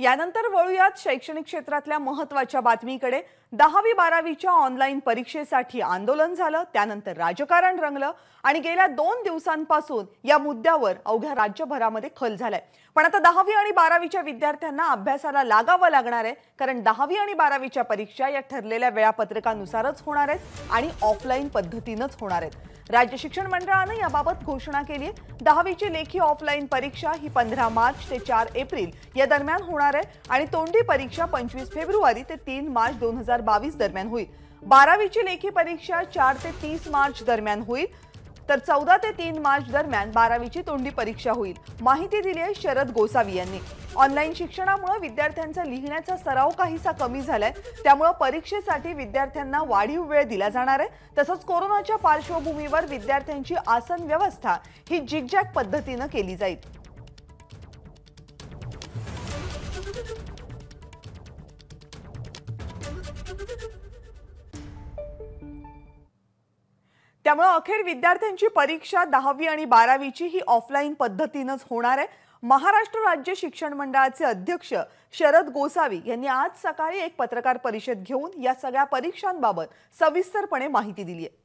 यानंतर वळूयात शैक्षणिक क्षेत्रातल्या महत्वाच्या बातमीकडे दहावी बारावीच्या ऑनलाईन परीक्षेसाठी आंदोलन झालं त्यानंतर राजकारण रंगलं आणि गेल्या दोन दिवसांपासून या मुद्द्यावर अवघ्या राज्यभरामध्ये खल झालाय पण आता दहावी आणि बारावीच्या विद्यार्थ्यांना अभ्यासाला लागावं लागणार आहे कारण दहावी आणि बारावीच्या परीक्षा या ठरलेल्या वेळापत्रकानुसारच होणार आहेत आणि ऑफलाईन पद्धतीनंच होणार आहेत राज्य शिक्षण मंडळानं याबाबत घोषणा केली आहे दहावीची लेखी ऑफलाईन परीक्षा ही पंधरा मार्च ते चार एप्रिल या दरम्यान होणार आहे आणि तोंडी परीक्षा पंचवीस फेब्रुवारी ते तीन मार्च दोन हजार हजार बावीस दरम्यान होईल बारावीची लेखी परीक्षा चार ते तीस मार्च दरम्यान होईल तर चौदा ते तीन मार्च दरम्यान बारावीची तोंडी परीक्षा होईल माहिती दिली आहे शरद गोसावी यांनी ऑनलाईन शिक्षणामुळे विद्यार्थ्यांचा लिहिण्याचा सराव काहीसा कमी झालाय त्यामुळे परीक्षेसाठी विद्यार्थ्यांना वाढीव वेळ दिला जाणार आहे तसंच कोरोनाच्या पार्श्वभूमीवर विद्यार्थ्यांची आसन व्यवस्था ही जिगजॅग पद्धतीनं केली जाईल त्यामुळे अखेर विद्यार्थ्यांची परीक्षा दहावी आणि बारावीची ही ऑफलाईन पद्धतीनंच होणार आहे महाराष्ट्र राज्य शिक्षण मंडळाचे अध्यक्ष शरद गोसावी यांनी आज सकाळी एक पत्रकार परिषद घेऊन या सगळ्या परीक्षांबाबत सविस्तरपणे माहिती दिली आहे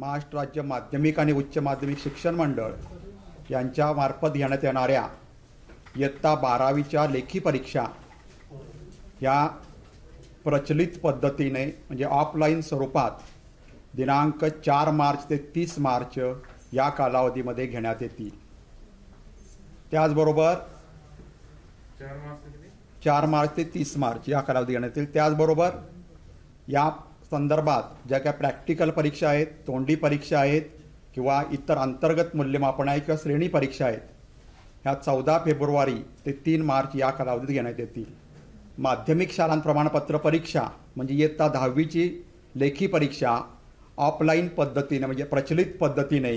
महाराष्ट्र राज्य माध्यमिक आणि उच्च माध्यमिक शिक्षण मंडळ यांच्या मार्फत घेण्यात येणाऱ्या इयत्ता बारावीच्या लेखी परीक्षा या प्रचलित पद्धतीने म्हणजे ऑफलाईन स्वरूपात दिनांक चार मार्च ते तीस मार्च या कालावधीमध्ये घेण्यात येतील त्याचबरोबर चार मार्च ते तीस मार्च या कालावधी घेण्यात येतील त्याचबरोबर या संदर्भात ज्या काय प्रॅक्टिकल परीक्षा आहेत तोंडी परीक्षा आहेत किंवा इतर अंतर्गत मूल्यमापन आहे किंवा श्रेणी परीक्षा आहेत ह्या चौदा फेब्रुवारी ते तीन मार्च या कालावधीत घेण्यात येतील माध्यमिक शालांत प्रमाणपत्र परीक्षा म्हणजे इयत्ता दहावीची लेखी परीक्षा ऑफलाईन पद्धतीने म्हणजे प्रचलित पद्धतीने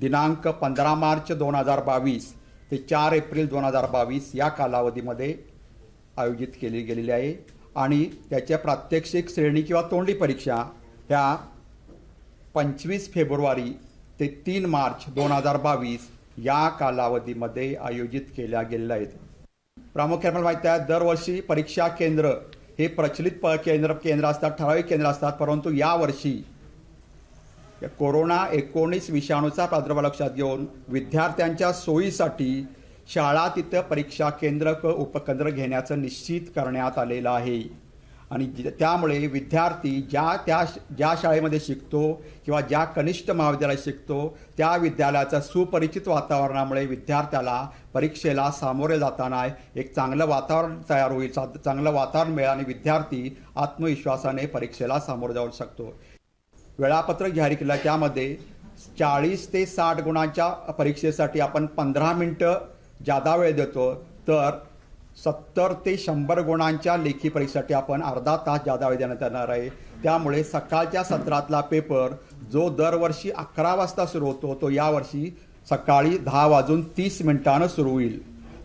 दिनांक पंधरा मार्च दोन हजार बावीस ते चार एप्रिल दोन हजार बावीस या कालावधीमध्ये आयोजित केली गेलेली आहे आणि त्याच्या प्रात्यक्षिक श्रेणी किंवा तोंडी परीक्षा ह्या पंचवीस फेब्रुवारी ते तीन मार्च दोन हजार बावीस या कालावधीमध्ये आयोजित केल्या गेलेल्या आहेत प्रामुख्याने मला माहिती आहे दरवर्षी परीक्षा केंद्र हे प्रचलित प केंद्र केंद्र असतात ठराविक केंद्र असतात परंतु यावर्षी या कोरोना एकोणीस विषाणूचा प्रादुर्भाव लक्षात घेऊन विद्यार्थ्यांच्या सोयीसाठी शाळा तिथं परीक्षा केंद्र क उपकेंद्र घेण्याचं निश्चित करण्यात आलेलं आहे आणि त्यामुळे विद्यार्थी ज्या त्या ज्या शाळेमध्ये शिकतो किंवा ज्या कनिष्ठ महाविद्यालयात शिकतो त्या विद्यालयाच्या सुपरिचित वातावरणामुळे विद्यार्थ्याला परीक्षेला सामोरे जाताना एक चांगलं वातावरण तयार होईल चांगलं वातावरण मिळेल आणि विद्यार्थी आत्मविश्वासाने परीक्षेला सामोरे जाऊ शकतो वेळापत्रक जाहीर केलं त्यामध्ये चाळीस ते साठ गुणांच्या परीक्षेसाठी आपण पंधरा मिनटं जादा वेळ देतो तर सत्तर ते शंभर गुणांच्या लेखी परीक्षेसाठी आपण अर्धा तास जादा वेळ देण्यात येणार आहे त्यामुळे सकाळच्या सत्रातला पेपर जो दरवर्षी अकरा वाजता सुरू होतो तो यावर्षी सकाळी दहा वाजून तीस मिनिटानं सुरू होईल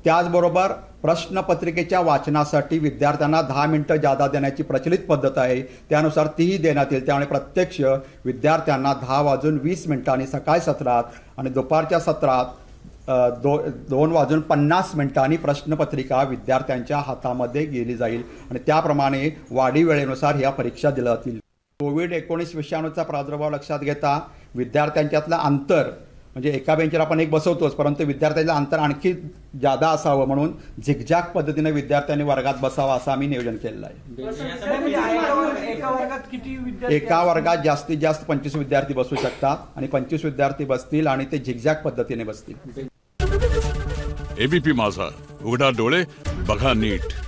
त्याचबरोबर प्रश्नपत्रिकेच्या वाचनासाठी विद्यार्थ्यांना दहा मिनिटं जादा देण्याची प्रचलित पद्धत आहे त्यानुसार तीही देण्यात येईल त्यामुळे प्रत्यक्ष विद्यार्थ्यांना दहा वाजून वीस मिनिटांनी सकाळ सत्रात आणि दुपारच्या सत्रात दो दोन वाजून पन्नास मिनिटांनी प्रश्नपत्रिका विद्यार्थ्यांच्या हातामध्ये गेली जाईल आणि त्याप्रमाणे वाढीवेळेनुसार वेळेनुसार ह्या परीक्षा दिल्या जातील कोविड एकोणीस विषाणूचा प्रादुर्भाव लक्षात घेता विद्यार्थ्यांच्यातलं अंतर म्हणजे एका बेंचवर आपण एक बसवतोच परंतु विद्यार्थ्यांचं अंतर आणखी जादा असावं म्हणून झिकझॅक पद्धतीने विद्यार्थ्यांनी वर्गात बसावं असं आम्ही नियोजन केलेलं आहे एका वर्गात जास्तीत जास्त पंचवीस विद्यार्थी बसू शकतात आणि पंचवीस विद्यार्थी बसतील आणि ते झिकझॅक पद्धतीने बसतील एबीपी माझा उघडा डोळे बघा नीट